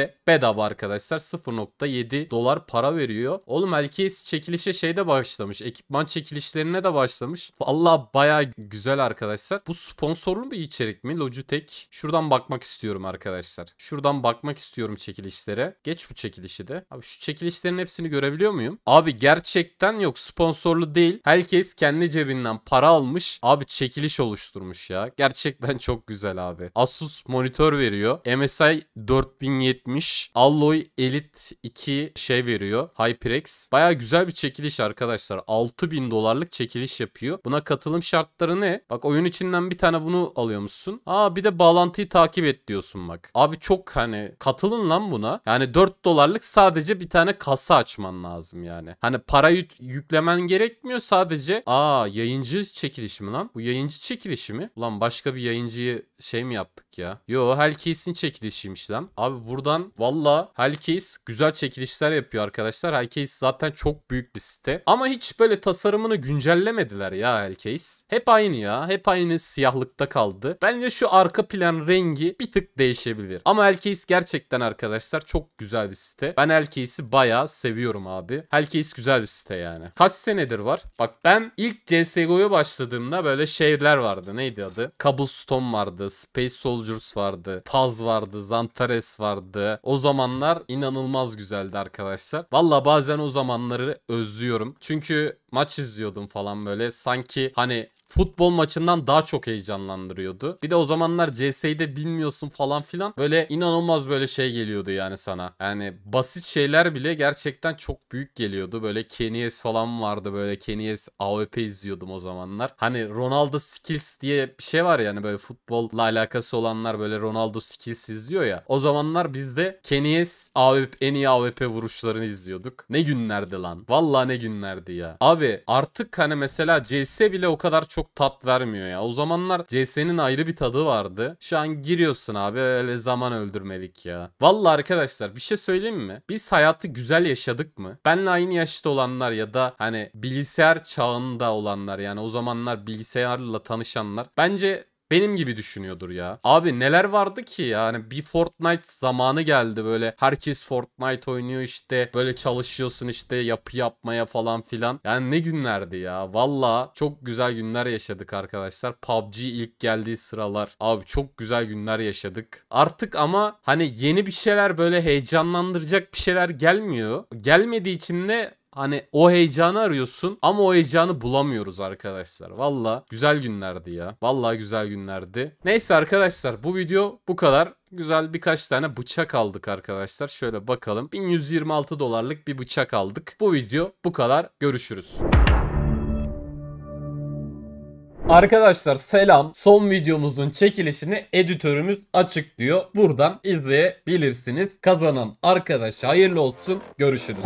bize bedava arkadaşlar 0.7 dolar para veriyor. Oğlum LKS çekilişe şeyde başlamış. Ekipman çekilişlerine de başlamış. Valla baya güzel arkadaşlar. Bu sponsorlu bir içerik mi? Logitech. Şuradan bakmak istiyorum arkadaşlar. Şuradan bakmak istiyorum çekilişlere. Geç bu çekilişi de. Abi şu çekilişlerin hepsini görebiliyor muyum? Abi gerçekten yok sponsorlu değil. Herkes kendi cebinden para almış. Abi çekiliş oluşturmuş ya. Gerçekten çok güzel abi. Asus monitör veriyor. MSI 4070 çekmiş. Alloy Elite 2 şey veriyor. HyperX. Baya güzel bir çekiliş arkadaşlar. 6000 dolarlık çekiliş yapıyor. Buna katılım şartları ne? Bak oyun içinden bir tane bunu alıyormuşsun. Aa bir de bağlantıyı takip et diyorsun bak. Abi çok hani katılın lan buna. Yani 4 dolarlık sadece bir tane kasa açman lazım yani. Hani para yüklemen gerekmiyor sadece. Aa yayıncı çekilişi mi lan? Bu yayıncı çekilişi mi? Ulan başka bir yayıncıyı şey mi yaptık ya? Yo Hellcase'in çekilişiymiş lan. Abi buradan açısından valla Hellcase güzel çekilişler yapıyor arkadaşlar. Hellcase zaten çok büyük bir site. Ama hiç böyle tasarımını güncellemediler ya Hellcase. Hep aynı ya. Hep aynı siyahlıkta kaldı. Bence şu arka plan rengi bir tık değişebilir. Ama Hellcase gerçekten arkadaşlar çok güzel bir site. Ben Hellcase'i bayağı seviyorum abi. Hellcase güzel bir site yani. Kaç senedir var? Bak ben ilk CSGO'ya başladığımda böyle şeyler vardı. Neydi adı? Cobblestone vardı. Space Soldiers vardı. Paz vardı. Zantares vardı. O zamanlar inanılmaz güzeldi arkadaşlar. Valla bazen o zamanları özlüyorum. Çünkü maç izliyordum falan böyle. Sanki hani futbol maçından daha çok heyecanlandırıyordu. Bir de o zamanlar CS'yi de bilmiyorsun falan filan. Böyle inanılmaz böyle şey geliyordu yani sana. Yani basit şeyler bile gerçekten çok büyük geliyordu. Böyle Kenies falan vardı. Böyle Kenies AWP izliyordum o zamanlar. Hani Ronaldo Skills diye bir şey var yani böyle futbolla alakası olanlar böyle Ronaldo Skills izliyor ya. O zamanlar biz de Kenies AWP, en iyi AWP vuruşlarını izliyorduk. Ne günlerdi lan. Vallahi ne günlerdi ya. Abi artık hani mesela CS bile o kadar çok çok tat vermiyor ya. O zamanlar CS'nin ayrı bir tadı vardı. Şu an giriyorsun abi öyle zaman öldürmelik ya. Valla arkadaşlar bir şey söyleyeyim mi? Biz hayatı güzel yaşadık mı? Benle aynı yaşta olanlar ya da hani bilgisayar çağında olanlar yani o zamanlar bilgisayarla tanışanlar. Bence benim gibi düşünüyordur ya. Abi neler vardı ki yani bir Fortnite zamanı geldi böyle herkes Fortnite oynuyor işte böyle çalışıyorsun işte yapı yapmaya falan filan. Yani ne günlerdi ya valla çok güzel günler yaşadık arkadaşlar. PUBG ilk geldiği sıralar abi çok güzel günler yaşadık. Artık ama hani yeni bir şeyler böyle heyecanlandıracak bir şeyler gelmiyor. Gelmediği için de Hani o heyecanı arıyorsun ama o heyecanı bulamıyoruz arkadaşlar. Valla güzel günlerdi ya. Valla güzel günlerdi. Neyse arkadaşlar bu video bu kadar. Güzel birkaç tane bıçak aldık arkadaşlar. Şöyle bakalım. 1126 dolarlık bir bıçak aldık. Bu video bu kadar. Görüşürüz. Arkadaşlar selam. Son videomuzun çekilişini editörümüz açıklıyor. Buradan izleyebilirsiniz. Kazanan arkadaş hayırlı olsun. Görüşürüz.